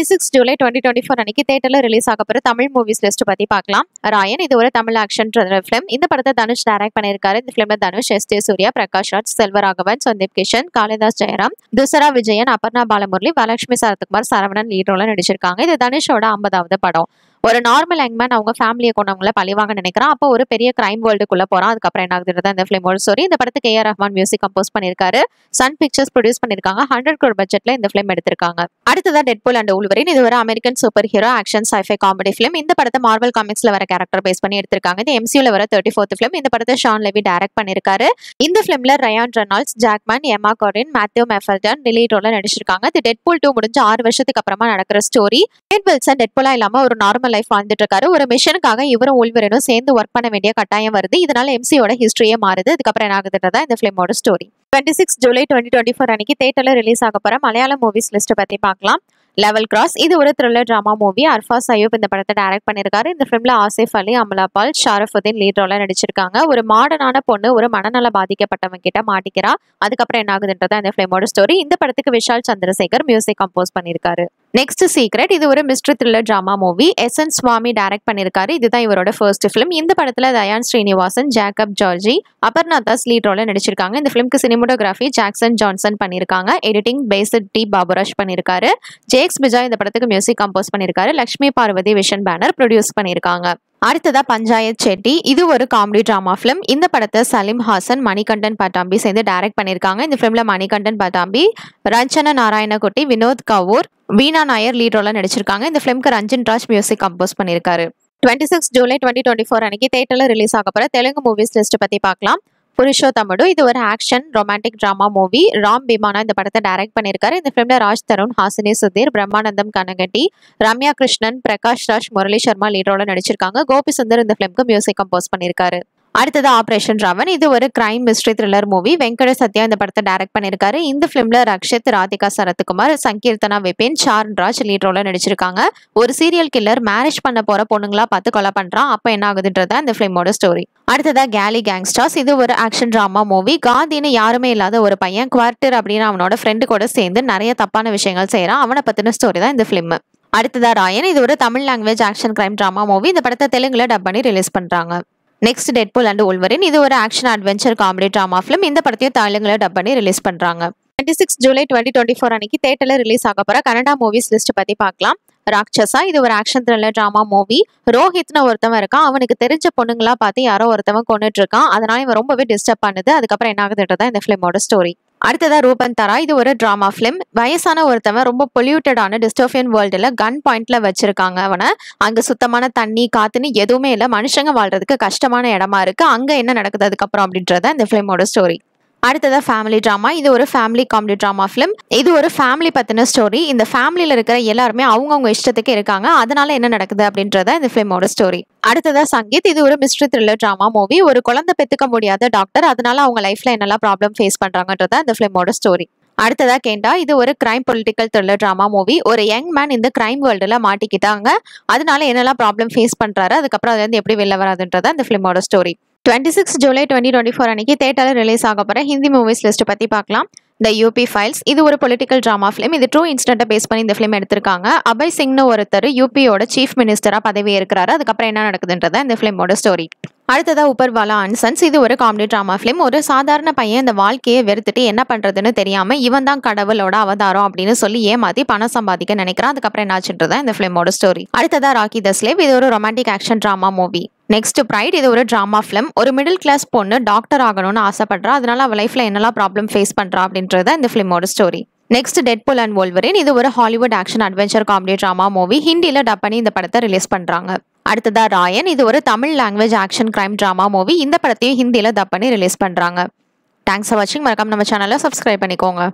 twenty six July twenty twenty four அன்னைக்கு தேட்டரில் release ஆக போகிற தமிழ் மூவிஸ் லிஸ்ட் பற்றி பார்க்கலாம் ராயன் இது ஒரு தமிழ் ஆக்ஷன் ஃபிலிம் இந்த படத்தை தனுஷ் டைரக்ட் பண்ணியிருக்காரு இந்த ஃபிலிமில் தனுஷ் எஸ் ஜே சூர்யா பிரகாஷ் ராஜ் செல்வராகவன் சந்தீப் கிஷன் காளிதாஸ் ஜெயராம் துசரா விஜயன் அபர்ணா பாலமுரளி வலட்சுமி சரத்குமார் சரவணன் லீட் ரோல நடிச்சிருக்காங்க இது தனுஷோட ஐம்பதாவது படம் ஒரு நார்மல் யங்மேன் அவங்க ஃபேமிலியை கொண்டவங்கள பழிவாங்க நினைக்கிறான் அப்போ ஒரு பெரிய கிரைம் வேர்ல்டுக்குள்ள போறான் அதுக்கப்புறம் என்ன ஆகுது இந்த வேர்ல்டு ஸ்டோரி இந்த படத்துக்கு ஏஆர் ரஹ்மான் மியூசிக் கம்போஸ் பண்ணிருக்காரு சன் பிக்சர்ஸ் ப்ரொடியூஸ் பண்ணிருக்காங்க ஹண்ட்ரட் கோர் பட்ஜெட்ல இந்த ஃபிலிம் எடுத்திருக்காங்க அடுத்ததான் டெட்போல் அண்ட் உள்வரின் இது ஒரு American super hero action sci-fi comedy film இந்த படத்தை மார்வல் காமிக்ஸ்ல வர கேரக்டர் பேஸ் பண்ணி எடுத்திருக்காங்க இந்த எம்சியூல வர தேர்ட்டி ஃபோர்த் ஃபிலிம் இந்த படத்தை ஷான் லெவி டைரக்ட் பண்ணிருக்காரு இந்த ஃபிலிம்ல Ryan Reynolds Jackman Emma Corrin Matthew மெஃபர்டன் ரோல நடிச்சிருக்காங்க இது டெட்போல் டூ முடிஞ்சு ஆறு வருஷத்துக்கு அப்புறமா நடக்கிற ஸ்டோரி டெட் வில்சன் டெட்போலா இல்லாம ஒரு நார்மல் நார்மல் லைஃப் வாழ்ந்துட்டு இருக்காரு ஒரு மிஷனுக்காக இவரும் உள்வரனும் சேர்ந்து ஒர்க் பண்ண வேண்டிய கட்டாயம் வருது இதனால எம்சியோட ஹிஸ்டரியே மாறுது அதுக்கப்புறம் என்ன ஆகுதுன்றதா இந்த ஃபிலிமோட story twenty six July twenty twenty four அன்னைக்கு தேட்டரில் ரிலீஸ் ஆக போகிற மலையாள மூவிஸ் லிஸ்ட் பற்றி பார்க்கலாம் லெவல் கிராஸ் இது ஒரு thriller drama movie Arfaz Ayub இந்த படத்தை டைரக்ட் பண்ணியிருக்காரு இந்த ஃபிலிம்ல ஆசிஃப் அலி அமலாபால் ஷாரஃபுதீன் லீட் ரோலாக நடிச்சிருக்காங்க ஒரு மாடனான பொண்ணு ஒரு மனநல பாதிக்கப்பட்டவங்க கிட்ட மாட்டிக்கிறா அதுக்கப்புறம் என்ன ஆகுதுன்றதா இந்த ஃபிலிமோட ஸ்டோரி இந்த படத்துக்கு விஷால் சந்திரசேகர் மியூசிக் கம்போஸ் பண்ணியிருக்காரு நெக்ஸ்ட் சீக்ரெட் இது ஒரு mystery thriller drama movie S N Swamy direct பண்ணியிருக்காரு இதுதான் இவரோட ஃபர்ஸ்ட் ஃபிலிம் இந்த படத்தில் தயான் ஸ்ரீனிவாசன் ஜேக்கப் ஜார்ஜி அபர்ணா தாஸ் லீட் ரோல நடிச்சிருக்காங்க இந்த ஃபிலிம்க்கு சினிமோட்டோகிராஃபி ஜாக்சன் ஜான்சன் பண்ணியிருக்காங்க எடிட்டிங் பேசட் டி பாபுராஜ் பண்ணியிருக்காரு ஜேக்ஸ் பிஜா இந்த படத்துக்கு மியூசிக் கம்போஸ் பண்ணியிருக்காரு லக்ஷ்மி பார்வதி விஷன் பேனர் ப்ரொடியூஸ் பண்ணியிருக்காங்க அடுத்ததா பஞ்சாயத் செட்டி இது ஒரு காமெடி ட்ராமா ஃபிலிம் இந்த படத்தை சலீம் ஹாசன் மணிகண்டன் பட்டாம்பி சேர்ந்து டைரக்ட் பண்ணியிருக்காங்க இந்த ஃபிலிம்ல மணிகண்டன் பட்டாம்பி ரஞ்சன நாராயணகுட்டி வினோத் கவூர் வீணா நாயர் லீட் ரோல நடிச்சிருக்காங்க இந்த ஃபிலிம்க்கு ரஞ்சன் ராஜ் மியூசிக் கம்போஸ் பண்ணியிருக்காரு twenty six July twenty twenty four அன்னைக்கு தேட்டரில் ரிலீஸ் ஆகப்போற தெலுங்கு மூவிஸ் லிஸ்ட் பற்றி பார்க்கலாம் புருஷோத்தமுடு இது ஒரு action romantic drama movie Ram Bhimana இந்த படத்தை டைரக்ட் பண்ணியிருக்காரு இந்த ஃபிலிம்ல ராஜ் தருண் ஹாசினி சுதீர் பிரம்மானந்தம் கனகட்டி ரம்யா கிருஷ்ணன் பிரகாஷ் ராஜ் முரளி சர்மா லீடரோட நடிச்சிருக்காங்க கோபி சுந்தர் இந்த ஃபிலிம்க்கு மியூசிக் கம்போஸ் பண்ணியிருக்காரு அடுத்தது ஆப்ரேஷன் ராவன் இது ஒரு crime mystery thriller movie Venkata Sathya இந்த படத்தை டைரக்ட் பண்ணியிருக்காரு இந்த ஃபிலிம்ல ரக்ஷத் ராதிகா சரத்குமார் சங்கீர்த்தனா விபின் ராஜ் லீட் ரோல நடிச்சிருக்காங்க ஒரு சீரியல் கில்லர் மேரேஜ் பண்ண போகிற பொண்ணுங்களா பார்த்து கொலை பண்ணுறான் அப்போ என்ன ஆகுதுன்றத இந்த ஃபிலிமோட ஸ்டோரி அடுத்ததாக கேலி கேங்ஸ்டர்ஸ் இது ஒரு ஆக்ஷன் ட்ராமா மூவி காந்தின்னு யாருமே இல்லாத ஒரு பையன் குவார்டர் அப்படின்னு அவனோட ஃப்ரெண்டு கூட சேர்ந்து நிறைய தப்பான விஷயங்கள் செய்கிறான் அவனை பற்றின ஸ்டோரி தான் இந்த ஃபிலிம் அடுத்ததா ராயன் இது ஒரு Tamil language action crime drama movie இந்த படத்தை தெலுங்குல டப் பண்ணி ரிலீஸ் பண்றாங்க next Deadpool and Wolverine இது ஒரு action adventure comedy drama film இந்த படத்தையும் தாய்லங்கில் டப் பண்ணி ரிலீஸ் பண்ணுறாங்க twenty six July twenty twenty four அன்னைக்கு தேட்டரில் ரிலீஸ் ஆக போகிற கனடா மூவிஸ் லிஸ்ட் பற்றி பார்க்கலாம் ராட்சசா இது ஒரு ஆக்ஷன் த்ரில்லர் ட்ராமா மூவி ரோஹித்னு ஒருத்தவன் இருக்கான் அவனுக்கு தெரிஞ்ச பொண்ணுங்களா பார்த்து யாரோ ஒருத்தவன் கொண்டுட்டு இருக்கான் அதனால இவன் ரொம்பவே டிஸ்டர்ப் பண்ணுது அதுக்கப்புறம் என்ன ஆகுதுன்றதான் இந்த ஃபிலிமோட ஸ்டோரி அடுத்ததான் ரூபன் தாரா இது ஒரு ட்ராமா ஃபிலிம் வயசான ஒருத்தவன் ரொம்ப பொல்யூட்டடான டிஸ்டோபியன் வேர்ல்டில் கன் பாயிண்ட்ல வச்சிருக்காங்க அவனை அங்கே சுத்தமான தண்ணி காத்துன்னு எதுவுமே இல்லை மனுஷங்க வாழ்றதுக்கு கஷ்டமான இடமா இருக்கு அங்கே என்ன நடக்குது அதுக்கப்புறம் அப்படின்றத இந்த ஃபிலிமோட ஸ்டோரி அடுத்ததாக ஃபேமிலி ட்ராமா இது ஒரு ஃபேமிலி காமெடி ட்ராமா ஃபிலிம் இது ஒரு ஃபேமிலி பற்றின ஸ்டோரி இந்த ஃபேமிலியில் இருக்கிற எல்லாருமே அவங்கவுங்க இஷ்டத்துக்கு இருக்காங்க அதனால என்ன நடக்குது அப்படின்றத இந்த ஃபிலிமோட ஸ்டோரி அடுத்ததாக சங்கீத் இது ஒரு மிஸ்ட்ரி த்ரில்லர் ட்ராமா மூவி ஒரு குழந்தை பெத்துக்க முடியாத டாக்டர் அதனால அவங்க லைஃப்ல என்னெல்லாம் ப்ராப்ளம் ஃபேஸ் பண்ணுறாங்கன்றத இந்த ஃபிலிமோட ஸ்டோரி அடுத்ததாக கேண்டா இது ஒரு crime political thriller drama movie ஒரு யங் மேன் இந்த கிரைம் வேர்ல்டில் மாட்டிக்கிட்டாங்க அதனால என்னெல்லாம் ப்ராப்ளம் ஃபேஸ் பண்றாரு அதுக்கப்புறம் வந்து எப்படி வெளில வராதுன்றதா இந்த ஃபிலிமோட story twenty six July twenty twenty four அன்னைக்கு தேட்டரில் ரிலீஸ் ஆக போகிற ஹிந்தி மூவிஸ் லிஸ்ட் பற்றி பார்க்கலாம் த யூபி ஃபைல்ஸ் இது ஒரு பொலிட்டிக்கல் ட்ராமா ஃபிலிம் இது ட்ரூ இன்சிடென்ட்டை பேஸ் பண்ணி இந்த ஃபிலிம் எடுத்திருக்காங்க அபய் சிங்னு ஒருத்தர் யூபியோட சீஃப் மினிஸ்டராக பதவி இருக்கிறாரு அதுக்கப்புறம் என்ன நடக்குதுன்றதான் இந்த ஃபிலிமோட ஸ்டோரி அடுத்ததாக உப்பர்வாலா அன்சன்ஸ் இது ஒரு காமெடி ட்ராமா ஃபிலிம் ஒரு சாதாரண பையன் இந்த வாழ்க்கையை வெறுத்துட்டு என்ன பண்ணுறதுன்னு தெரியாமல் இவன் தான் கடவுளோட அவதாரம் அப்படின்னு சொல்லி ஏமாற்றி பணம் சம்பாதிக்க நினைக்கிறான் அதுக்கப்புறம் தான் இந்த ஃபிலிமோட ஸ்டோரி அடுத்ததாக ராக்கி தஸ்லேவ் இது ஒரு romantic action drama movie next ப்ரைட் இது ஒரு ட்ராமா ஃபிலிம் ஒரு மிடில் கிளாஸ் பொண்ணு டாக்டர் ஆகணும்னு ஆசைப்படுறா அதனால அவள் லைஃப்பில் என்னெல்லாம் ப்ராப்ளம் ஃபேஸ் பண்ணுறா அப்படின்றத இந்த ஃபிலிமோட story next Deadpool and Wolverine இது ஒரு Hollywood action adventure comedy drama movie ஹிந்தியில் டப் பண்ணி இந்த படத்தை ரிலீஸ் பண்ணுறாங்க அடுத்ததா ராயன் இது ஒரு Tamil language action crime drama movie இந்த படத்தையும் ஹிந்தியில் டப் பண்ணி ரிலீஸ் பண்ணுறாங்க தேங்க்ஸ் ஃபார் வாட்சிங் மறக்காம நம்ம சேனலை சப்ஸ்கிரைப் பண்ணிக்கோங்க